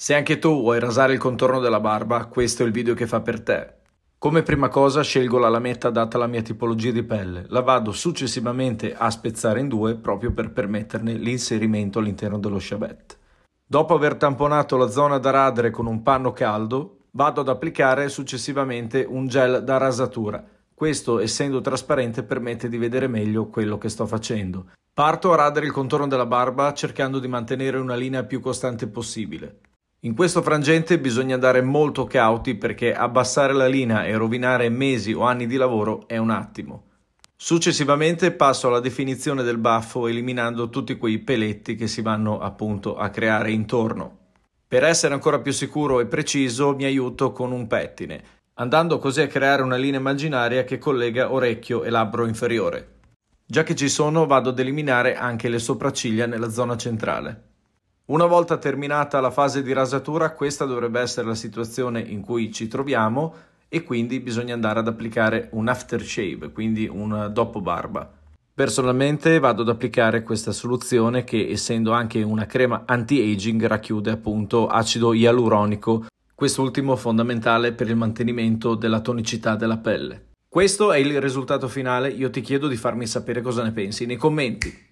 Se anche tu vuoi rasare il contorno della barba, questo è il video che fa per te. Come prima cosa scelgo la lametta data la mia tipologia di pelle, la vado successivamente a spezzare in due proprio per permetterne l'inserimento all'interno dello sciabet. Dopo aver tamponato la zona da radere con un panno caldo, vado ad applicare successivamente un gel da rasatura. Questo, essendo trasparente, permette di vedere meglio quello che sto facendo. Parto a radere il contorno della barba cercando di mantenere una linea più costante possibile. In questo frangente bisogna andare molto cauti perché abbassare la linea e rovinare mesi o anni di lavoro è un attimo. Successivamente passo alla definizione del baffo eliminando tutti quei peletti che si vanno appunto a creare intorno. Per essere ancora più sicuro e preciso mi aiuto con un pettine, andando così a creare una linea immaginaria che collega orecchio e labbro inferiore. Già che ci sono vado ad eliminare anche le sopracciglia nella zona centrale. Una volta terminata la fase di rasatura, questa dovrebbe essere la situazione in cui ci troviamo e quindi bisogna andare ad applicare un aftershave, quindi un dopo barba. Personalmente vado ad applicare questa soluzione che essendo anche una crema anti-aging racchiude appunto acido ialuronico, quest'ultimo fondamentale per il mantenimento della tonicità della pelle. Questo è il risultato finale, io ti chiedo di farmi sapere cosa ne pensi nei commenti.